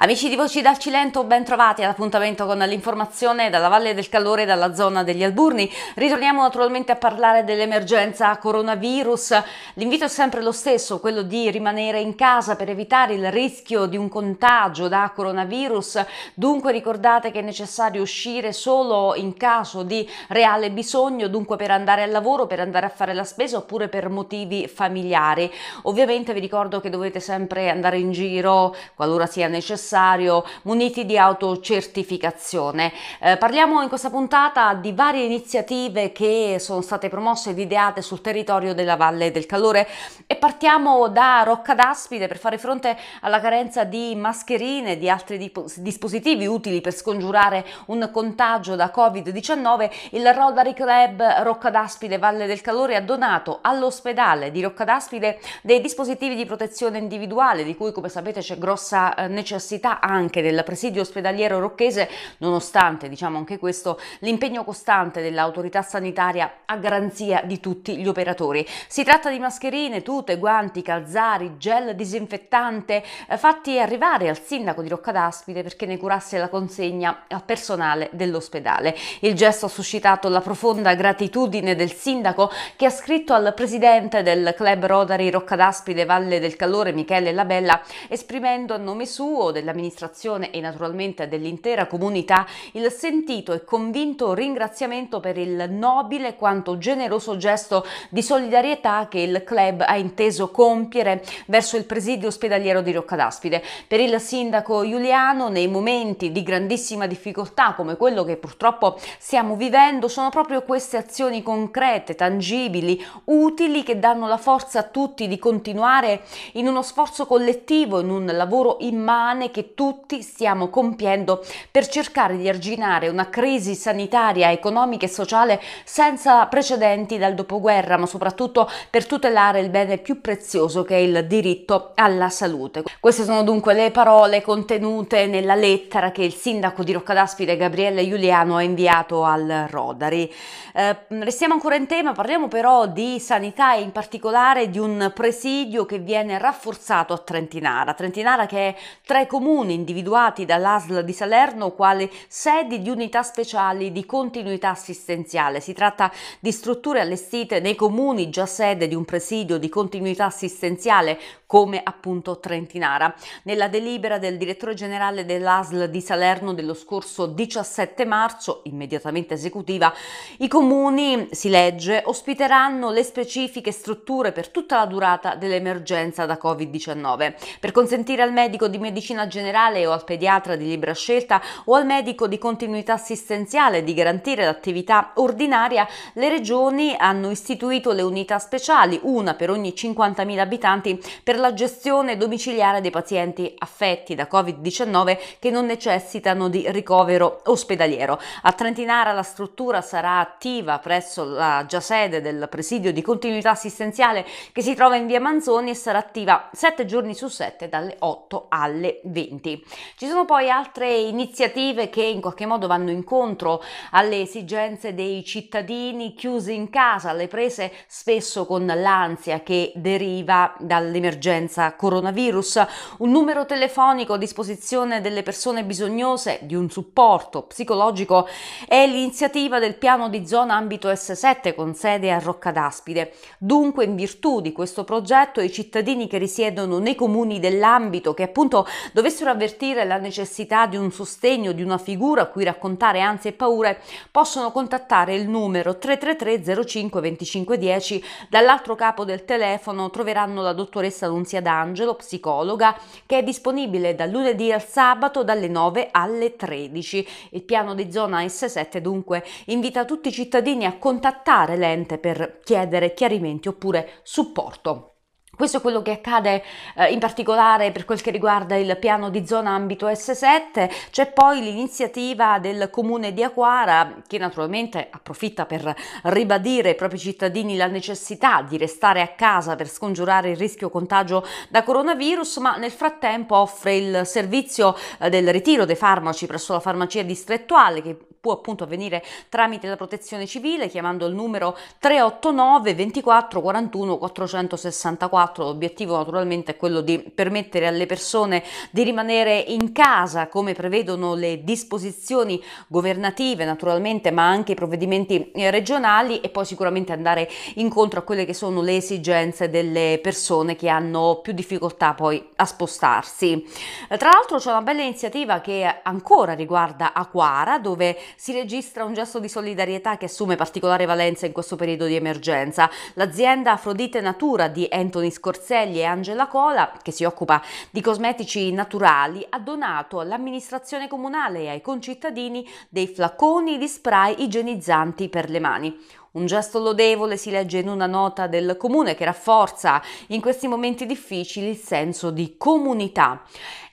Amici di Voci dal Cilento, ben trovati all'appuntamento con l'informazione dalla Valle del Calore dalla zona degli Alburni. Ritorniamo naturalmente a parlare dell'emergenza coronavirus. L'invito è sempre lo stesso, quello di rimanere in casa per evitare il rischio di un contagio da coronavirus. Dunque ricordate che è necessario uscire solo in caso di reale bisogno, dunque per andare al lavoro, per andare a fare la spesa oppure per motivi familiari. Ovviamente vi ricordo che dovete sempre andare in giro qualora sia necessario necessario muniti di autocertificazione. Eh, parliamo in questa puntata di varie iniziative che sono state promosse ed ideate sul territorio della Valle del Calore e partiamo da Rocca d'Aspide per fare fronte alla carenza di mascherine e di altri dip- dispositivi utili per scongiurare un contagio da Covid-19. Il Rotary Club Rocca d'Aspide Valle del Calore ha donato all'ospedale di Rocca d'Aspide dei dispositivi di protezione individuale di cui come sapete c'è grossa eh, necessità necessità anche del presidio ospedaliero rocchese, nonostante diciamo anche questo l'impegno costante dell'autorità sanitaria a garanzia di tutti gli operatori. Si tratta di mascherine, tute, guanti, calzari, gel disinfettante eh, fatti arrivare al sindaco di Rocca d'Aspide perché ne curasse la consegna al personale dell'ospedale. Il gesto ha suscitato la profonda gratitudine del sindaco che ha scritto al presidente del club Rotary Rocca d'Aspide Valle del Calore Michele Labella esprimendo a nome suo del dell'amministrazione e naturalmente dell'intera comunità il sentito e convinto ringraziamento per il nobile quanto generoso gesto di solidarietà che il club ha inteso compiere verso il presidio ospedaliero di Roccadaspide. Per il sindaco Giuliano nei momenti di grandissima difficoltà come quello che purtroppo stiamo vivendo sono proprio queste azioni concrete, tangibili, utili che danno la forza a tutti di continuare in uno sforzo collettivo, in un lavoro immane che che tutti stiamo compiendo per cercare di arginare una crisi sanitaria, economica e sociale senza precedenti dal dopoguerra, ma soprattutto per tutelare il bene più prezioso che è il diritto alla salute. Queste sono dunque le parole contenute nella lettera che il sindaco di Roccadaspide Gabriele Giuliano ha inviato al Rodari. Eh, restiamo ancora in tema, parliamo però di sanità e in particolare di un presidio che viene rafforzato a Trentinara. Trentinara che è tra i comuni comuni individuati dall'ASL di Salerno quale sedi di unità speciali di continuità assistenziale. Si tratta di strutture allestite nei comuni già sede di un presidio di continuità assistenziale come appunto Trentinara. Nella delibera del direttore generale dell'ASL di Salerno dello scorso 17 marzo, immediatamente esecutiva, i comuni, si legge, ospiteranno le specifiche strutture per tutta la durata dell'emergenza da Covid-19. Per consentire al medico di medicina generale o al pediatra di libera scelta o al medico di continuità assistenziale di garantire l'attività ordinaria, le regioni hanno istituito le unità speciali, una per ogni 50.000 abitanti, per la gestione domiciliare dei pazienti affetti da Covid-19 che non necessitano di ricovero ospedaliero. A Trentinara la struttura sarà attiva presso la già sede del presidio di continuità assistenziale che si trova in via Manzoni e sarà attiva 7 giorni su 7 dalle 8 alle 20. 2020. Ci sono poi altre iniziative che in qualche modo vanno incontro alle esigenze dei cittadini chiusi in casa, alle prese spesso con l'ansia che deriva dall'emergenza coronavirus, un numero telefonico a disposizione delle persone bisognose di un supporto psicologico è l'iniziativa del piano di zona ambito S7 con sede a Roccadaspide. Dunque, in virtù di questo progetto, i cittadini che risiedono nei comuni dell'ambito che appunto dove dovessero avvertire la necessità di un sostegno, di una figura a cui raccontare ansie e paure, possono contattare il numero 333 05 25 Dall'altro capo del telefono troveranno la dottoressa Nunzia D'Angelo, psicologa, che è disponibile dal lunedì al sabato dalle 9 alle 13. Il piano di zona S7 dunque invita tutti i cittadini a contattare l'ente per chiedere chiarimenti oppure supporto. Questo è quello che accade eh, in particolare per quel che riguarda il piano di zona ambito S7, c'è poi l'iniziativa del comune di Aquara che naturalmente approfitta per ribadire ai propri cittadini la necessità di restare a casa per scongiurare il rischio contagio da coronavirus, ma nel frattempo offre il servizio eh, del ritiro dei farmaci presso la farmacia distrettuale che può appunto avvenire tramite la protezione civile chiamando il numero 389 24 41 464. L'obiettivo naturalmente è quello di permettere alle persone di rimanere in casa come prevedono le disposizioni governative naturalmente ma anche i provvedimenti eh, regionali e poi sicuramente andare incontro a quelle che sono le esigenze delle persone che hanno più difficoltà poi a spostarsi. Tra l'altro c'è una bella iniziativa che ancora riguarda Aquara dove si registra un gesto di solidarietà che assume particolare valenza in questo periodo di emergenza. L'azienda Afrodite Natura di Anthony Scorselli e Angela Cola, che si occupa di cosmetici naturali, ha donato all'amministrazione comunale e ai concittadini dei flacconi di spray igienizzanti per le mani. Un gesto lodevole si legge in una nota del comune che rafforza in questi momenti difficili il senso di comunità.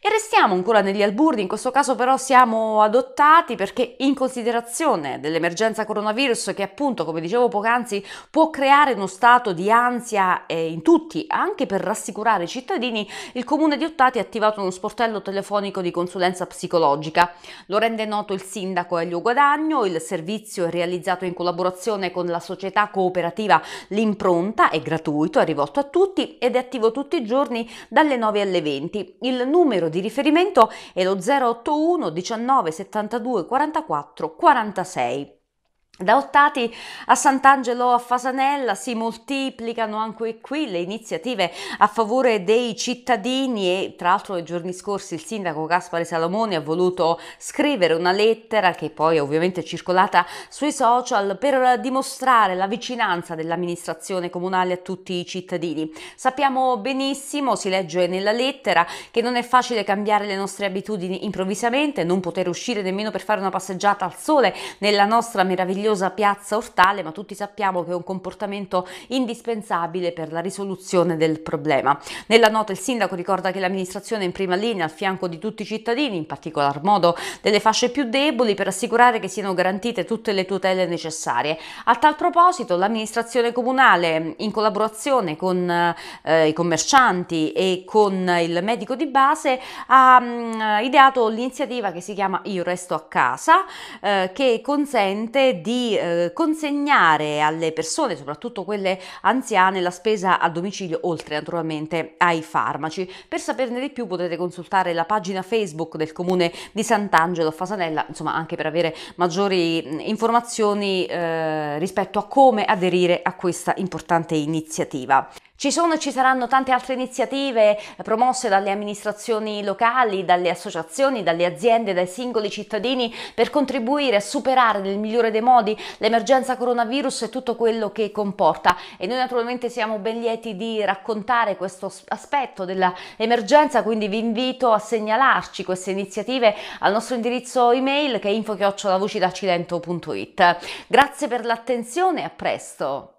E restiamo ancora negli alburni, in questo caso però siamo adottati perché in considerazione dell'emergenza coronavirus che appunto, come dicevo poc'anzi, può creare uno stato di ansia eh, in tutti, anche per rassicurare i cittadini, il comune di Ottati ha attivato uno sportello telefonico di consulenza psicologica. Lo rende noto il sindaco Elio Guadagno, il servizio è realizzato in collaborazione con della società cooperativa L'Impronta, è gratuito, è rivolto a tutti ed è attivo tutti i giorni dalle 9 alle 20. Il numero di riferimento è lo 081 19 72 44 46. Da Ottati a Sant'Angelo a Fasanella si moltiplicano anche qui le iniziative a favore dei cittadini e tra l'altro nei giorni scorsi il sindaco Gaspare Salomoni ha voluto scrivere una lettera che poi ovviamente è circolata sui social per dimostrare la vicinanza dell'amministrazione comunale a tutti i cittadini. Sappiamo benissimo, si legge nella lettera, che non è facile cambiare le nostre abitudini improvvisamente, non poter uscire nemmeno per fare una passeggiata al sole nella nostra meravigliosa meravigliosa piazza ortale, ma tutti sappiamo che è un comportamento indispensabile per la risoluzione del problema. Nella nota il sindaco ricorda che l'amministrazione è in prima linea al fianco di tutti i cittadini, in particolar modo delle fasce più deboli, per assicurare che siano garantite tutte le tutele necessarie. A tal proposito, l'amministrazione comunale, in collaborazione con eh, i commercianti e con il medico di base, ha mh, ideato l'iniziativa che si chiama Io resto a casa, eh, che consente di di eh, consegnare alle persone, soprattutto quelle anziane, la spesa a domicilio, oltre naturalmente ai farmaci. Per saperne di più potete consultare la pagina Facebook del comune di Sant'Angelo a Fasanella, insomma anche per avere maggiori mm, informazioni eh, rispetto a come aderire a questa importante iniziativa. Ci sono e ci saranno tante altre iniziative eh, promosse dalle amministrazioni locali, dalle associazioni, dalle aziende, dai singoli cittadini per contribuire a superare nel migliore dei modi l'emergenza coronavirus e tutto quello che comporta. E noi naturalmente siamo ben lieti di raccontare questo aspetto dell'emergenza, quindi vi invito a segnalarci queste iniziative al nostro indirizzo email che è info.chiocciolavocidacilento.it. Grazie per l'attenzione e a presto!